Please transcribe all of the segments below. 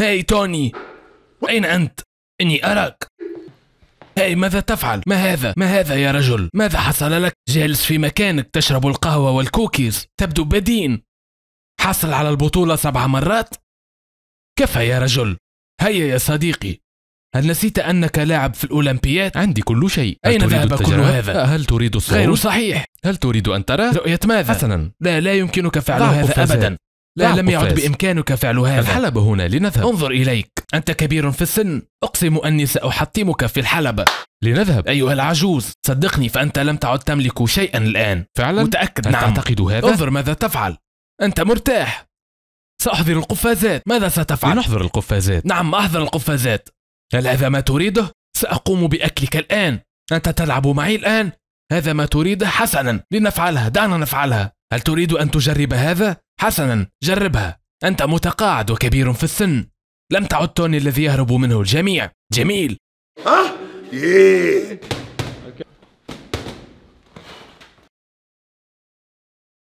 هاي توني أين أنت؟ إني أراك هاي ماذا تفعل؟ ما هذا؟ ما هذا يا رجل؟ ماذا حصل لك؟ جالس في مكانك تشرب القهوة والكوكيز تبدو بدين حصل على البطولة سبع مرات؟ كفى يا رجل هيا يا صديقي هل نسيت أنك لاعب في الأولمبياد؟ عندي كل شيء أين ذهب كل هذا؟ آه، هل تريد الصعود؟ غير صحيح هل تريد أن ترى؟ رؤية ماذا؟ حسنا لا لا يمكنك فعل هذا أبدا لا لم يعد بإمكانك فعل هذا الحلبة هنا لنذهب انظر إليك أنت كبير في السن أقسم أني سأحطمك في الحلبة لنذهب أيها العجوز صدقني فأنت لم تعد تملك شيئا الآن فعلا متأكد نعم تعتقد هذا انظر ماذا تفعل أنت مرتاح سأحضر القفازات ماذا ستفعل لنحضر القفازات نعم أحضر القفازات هل هذا ما تريده سأقوم بأكلك الآن أنت تلعب معي الآن هذا ما تريده حسنا لنفعلها دعنا نفعلها هل تريد أن تجرب هذا حسنا جربها أنت متقاعد وكبير في السن لم تعد توني الذي يهرب منه الجميع جميل ها؟ إيه.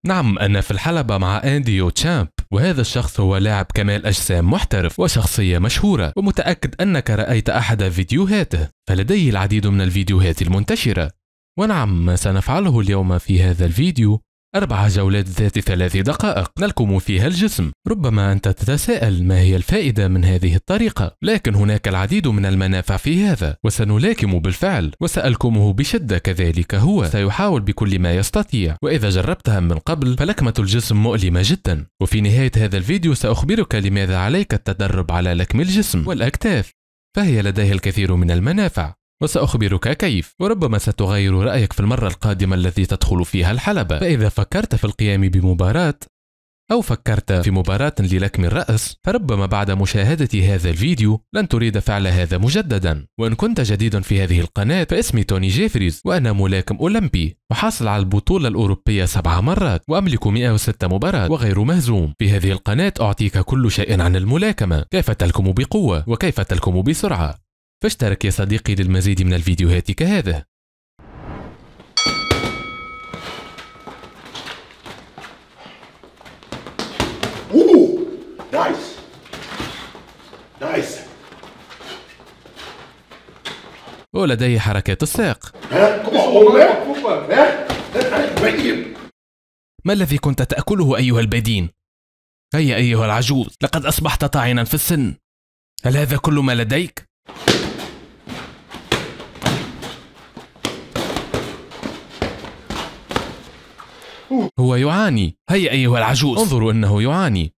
نعم أنا في الحلبة مع أندي وتشامب وهذا الشخص هو لاعب كمال أجسام محترف وشخصية مشهورة ومتأكد أنك رأيت أحد فيديوهاته فلديه العديد من الفيديوهات المنتشرة ونعم ما سنفعله اليوم في هذا الفيديو أربع جولات ذات ثلاث دقائق نلكم فيها الجسم ربما أنت تتساءل ما هي الفائدة من هذه الطريقة لكن هناك العديد من المنافع في هذا وسنلاكم بالفعل وسألكمه بشدة كذلك هو سيحاول بكل ما يستطيع وإذا جربتها من قبل فلكمة الجسم مؤلمة جدا وفي نهاية هذا الفيديو سأخبرك لماذا عليك التدرب على لكم الجسم والأكتاف فهي لديها الكثير من المنافع وسأخبرك كيف وربما ستغير رأيك في المرة القادمة التي تدخل فيها الحلبة فإذا فكرت في القيام بمباراة أو فكرت في مباراة للكم الرأس فربما بعد مشاهدة هذا الفيديو لن تريد فعل هذا مجددا وإن كنت جديدا في هذه القناة فاسمي توني جيفريز وأنا ملاكم أولمبي وحاصل على البطولة الأوروبية سبع مرات وأملك 106 مباراة وغير مهزوم في هذه القناة أعطيك كل شيء عن الملاكمة كيف تلكم بقوة وكيف تلكم بسرعة فاشترك يا صديقي للمزيد من الفيديوهات كهذا ولدي حركات الساق ما الذي كنت تأكله أيها البدين؟ هيا أيها العجوز لقد أصبحت طاعنا في السن هل هذا كل ما لديك؟ هو يعاني هيا أيها العجوز انظروا أنه يعاني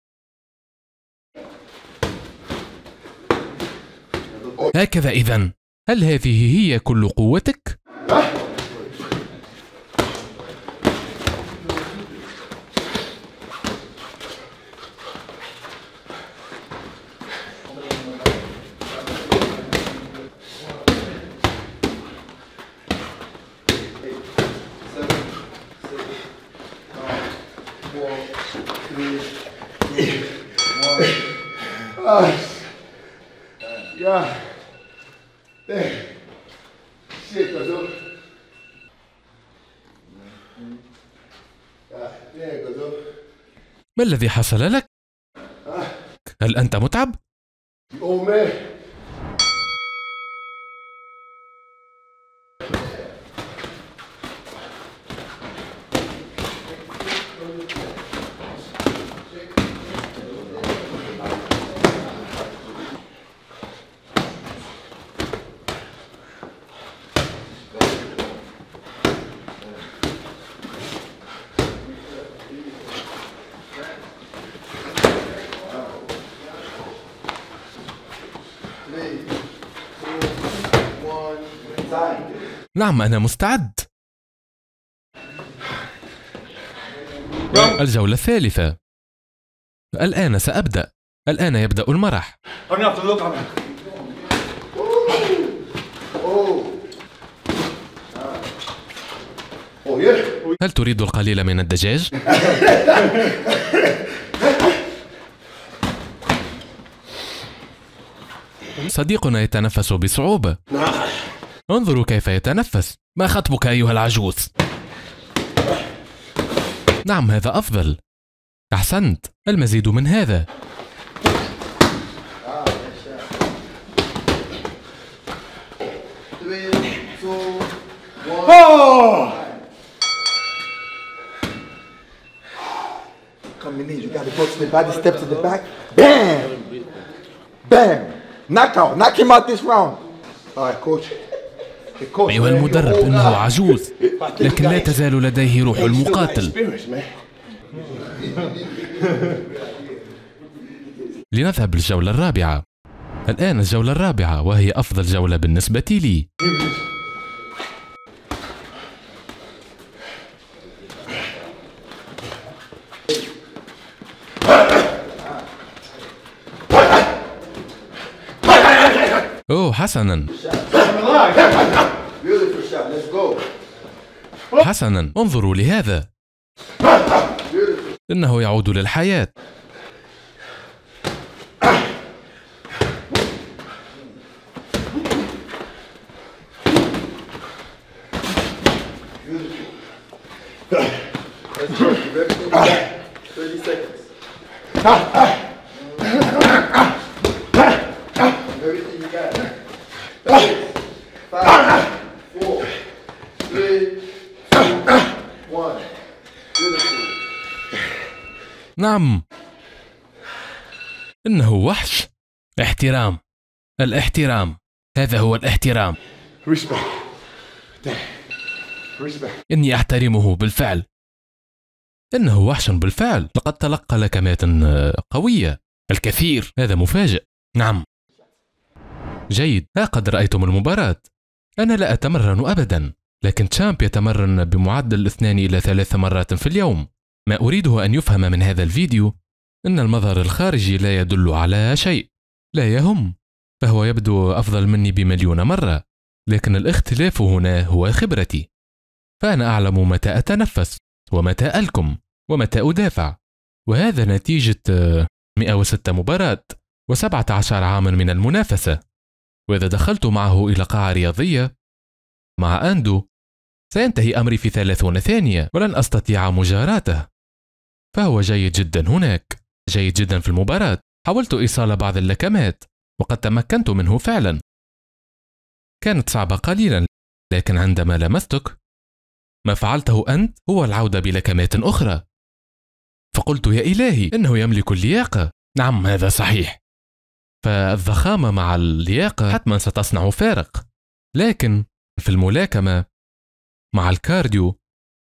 هكذا إذا هل هذه هي كل قوتك؟ ما الذي حصل لك؟ أه. هل أنت متعب؟ نعم أنا مستعد الجولة الثالثة الآن سأبدأ الآن يبدأ المرح هل تريد القليل من الدجاج؟ صديقنا يتنفس بصعوبة انظروا كيف يتنفس ما خطبك أيها العجوز؟ نعم هذا أفضل أحسنت المزيد من هذا Come in, you gotta go to the body, step to the back. Bam! Bam! Knockout. Knock him out this round. All right, coach. أيها المدرب إنه عجوز لكن لا تزال لديه روح المقاتل لنذهب للجولة الرابعة الآن الجولة الرابعة وهي أفضل جولة بالنسبة لي أوه حسناً حسنا انظروا لهذا إنه يعود للحياة ah. ah, ah. احترام انه وحش احترام الاحترام هذا هو الاحترام اني احترمه بالفعل انه وحش بالفعل لقد تلقى لكمات آه، قويه الكثير هذا مفاجئ نعم جيد ها قد رايتم المباراه انا لا اتمرن ابدا لكن تشامب يتمرن بمعدل اثنان الى ثلاث مرات في اليوم ما أريده أن يفهم من هذا الفيديو أن المظهر الخارجي لا يدل على شيء لا يهم فهو يبدو أفضل مني بمليون مرة لكن الاختلاف هنا هو خبرتي فأنا أعلم متى أتنفس ومتى ألكم ومتى أدافع وهذا نتيجة 106 مباراة و17 عاما من المنافسة وإذا دخلت معه إلى قاعة رياضية مع أندو سينتهي أمري في ثلاثون ثانية ولن أستطيع مجاراته فهو جيد جدا هناك جيد جدا في المباراة حاولت إيصال بعض اللكمات وقد تمكنت منه فعلا كانت صعبة قليلا لكن عندما لمستك ما فعلته أنت هو العودة بلكمات أخرى فقلت يا إلهي إنه يملك اللياقة نعم هذا صحيح فالضخامة مع اللياقة حتما ستصنع فارق لكن في الملاكمة مع الكارديو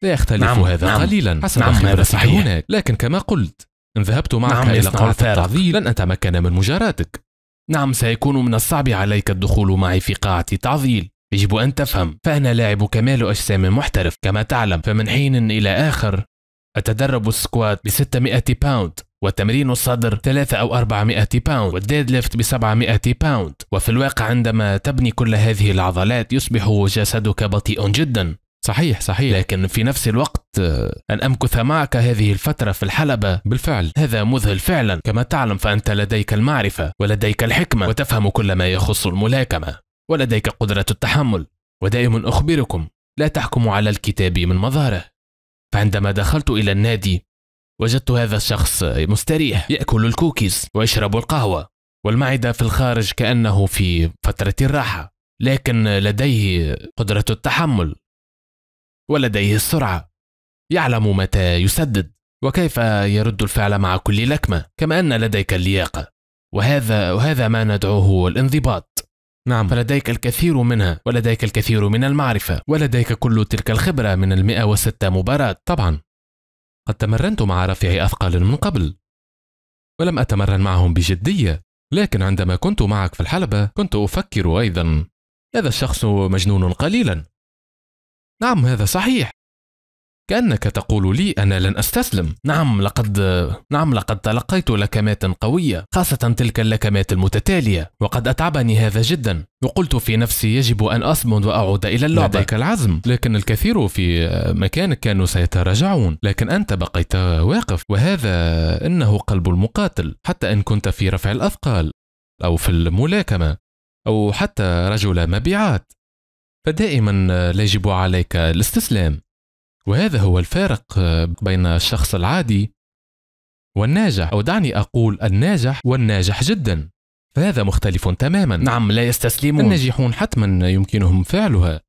لا يختلف نعم. هذا نعم. قليلا حسب نعم. خبرتك هناك لكن كما قلت إن ذهبت معك نعم إلى قاعة التعذيب لن أتمكن من مجاراتك نعم سيكون من الصعب عليك الدخول معي في قاعة تعظيل يجب أن تفهم فأنا لاعب كمال أجسام محترف كما تعلم فمن حين إلى آخر أتدرب السكوات ب 600 باوند وتمرين الصدر 3 أو 400 باوند والديد ليفت ب 700 باوند وفي الواقع عندما تبني كل هذه العضلات يصبح جسدك بطيء جدا صحيح صحيح لكن في نفس الوقت آه، أن أمكث معك هذه الفترة في الحلبة بالفعل هذا مذهل فعلا كما تعلم فأنت لديك المعرفة ولديك الحكمة وتفهم كل ما يخص الملاكمة ولديك قدرة التحمل ودائما أخبركم لا تحكموا على الكتاب من مظهره فعندما دخلت إلى النادي وجدت هذا الشخص مستريح يأكل الكوكيز ويشرب القهوة والمعدة في الخارج كأنه في فترة الراحة لكن لديه قدرة التحمل ولديه السرعة يعلم متى يسدد وكيف يرد الفعل مع كل لكمة كما أن لديك اللياقة وهذا وهذا ما ندعوه الانضباط نعم فلديك الكثير منها ولديك الكثير من المعرفة ولديك كل تلك الخبرة من المئة وستة مباراة طبعا قد تمرنت مع رفيع أثقال من قبل ولم أتمرن معهم بجدية لكن عندما كنت معك في الحلبة كنت أفكر أيضا هذا الشخص مجنون قليلا نعم هذا صحيح كأنك تقول لي أنا لن أستسلم نعم لقد نعم لقد تلقيت لكمات قوية خاصة تلك اللكمات المتتالية وقد أتعبني هذا جدا وقلت في نفسي يجب أن أصمد وأعود إلى اللعبة لديك العزم لكن الكثير في مكانك كانوا سيتراجعون لكن أنت بقيت واقف وهذا إنه قلب المقاتل حتى إن كنت في رفع الأثقال أو في الملاكمة أو حتى رجل مبيعات فدائما آه، لا يجب عليك الاستسلام وهذا هو الفارق آه، بين الشخص العادي والناجح أو دعني أقول الناجح والناجح جدا فهذا مختلف تماما نعم لا يستسلمون الناجحون حتما يمكنهم فعلها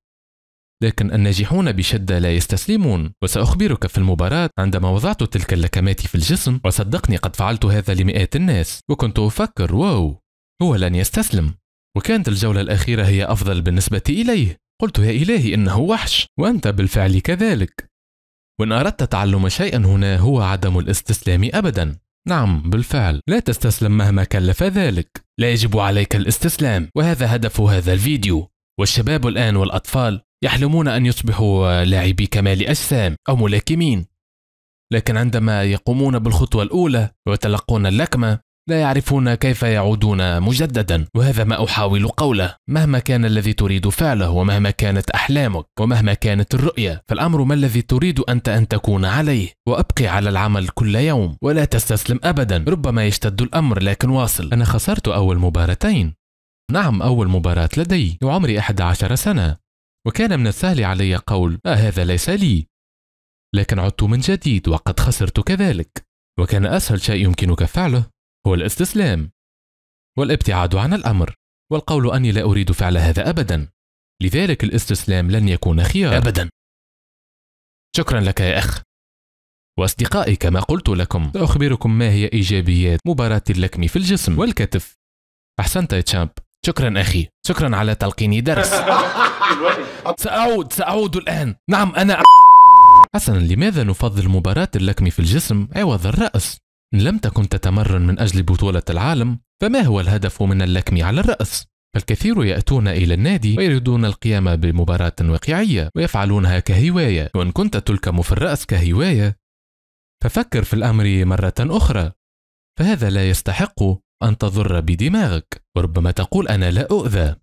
لكن الناجحون بشدة لا يستسلمون وسأخبرك في المباراة عندما وضعت تلك اللكمات في الجسم وصدقني قد فعلت هذا لمئات الناس وكنت أفكر واو هو لن يستسلم وكانت الجولة الأخيرة هي أفضل بالنسبة إليه قلت يا إلهي إنه وحش وأنت بالفعل كذلك وإن أردت تعلم شيئا هنا هو عدم الاستسلام أبدا نعم بالفعل لا تستسلم مهما كلف ذلك لا يجب عليك الاستسلام وهذا هدف هذا الفيديو والشباب الآن والأطفال يحلمون أن يصبحوا لاعبي كمال أجسام أو ملاكمين لكن عندما يقومون بالخطوة الأولى ويتلقون اللكمة لا يعرفون كيف يعودون مجددا وهذا ما احاول قوله مهما كان الذي تريد فعله ومهما كانت احلامك ومهما كانت الرؤيه فالامر ما الذي تريد انت ان تكون عليه وابقي على العمل كل يوم ولا تستسلم ابدا ربما يشتد الامر لكن واصل انا خسرت اول مباراتين نعم اول مباراه لدي وعمري 11 سنه وكان من السهل علي قول آه هذا ليس لي لكن عدت من جديد وقد خسرت كذلك وكان اسهل شيء يمكنك فعله هو الاستسلام والابتعاد عن الأمر والقول أني لا أريد فعل هذا أبدا لذلك الاستسلام لن يكون خيار أبدا شكرا لك يا أخ وأصدقائي كما قلت لكم سأخبركم ما هي إيجابيات مباراة اللكم في الجسم والكتف أحسنت يا تشامب شكرا أخي شكرا على تلقيني درس سأعود سأعود الآن نعم أنا حسنا لماذا نفضل مباراة اللكم في الجسم عوض الرأس؟ إن لم تكن تتمرن من أجل بطولة العالم فما هو الهدف من اللكم على الرأس؟ فالكثير يأتون إلى النادي ويريدون القيام بمباراة واقعية ويفعلونها كهواية وإن كنت تلكم في الرأس كهواية ففكر في الأمر مرة أخرى فهذا لا يستحق أن تضر بدماغك وربما تقول أنا لا أؤذى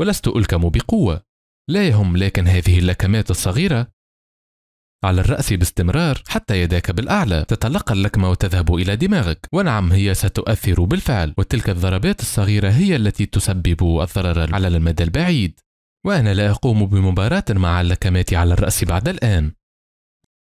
ولست ألكم بقوة لا يهم لكن هذه اللكمات الصغيرة على الرأس باستمرار حتى يداك بالأعلى تتلقى اللكمة وتذهب إلى دماغك ونعم هي ستؤثر بالفعل وتلك الضربات الصغيرة هي التي تسبب الضرر على المدى البعيد وأنا لا أقوم بمباراة مع اللكمات على الرأس بعد الآن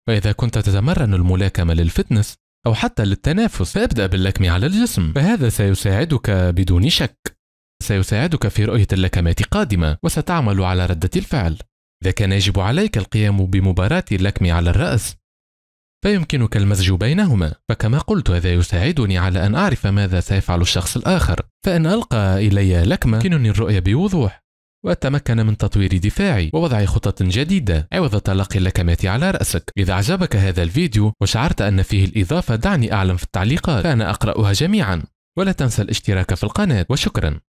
وإذا كنت تتمرن الملاكمة للفتنس أو حتى للتنافس فابدأ باللكم على الجسم فهذا سيساعدك بدون شك سيساعدك في رؤية اللكمات قادمة وستعمل على ردة الفعل إذا كان يجب عليك القيام بمباراة اللكم على الرأس فيمكنك المزج بينهما فكما قلت هذا يساعدني على أن أعرف ماذا سيفعل الشخص الآخر فأن ألقى إلي لكمة يمكنني الرؤية بوضوح وأتمكن من تطوير دفاعي ووضع خطط جديدة عوض تلقي اللكمات على رأسك إذا أعجبك هذا الفيديو وشعرت أن فيه الإضافة دعني أعلم في التعليقات فأنا أقرأها جميعا ولا تنسى الاشتراك في القناة وشكرا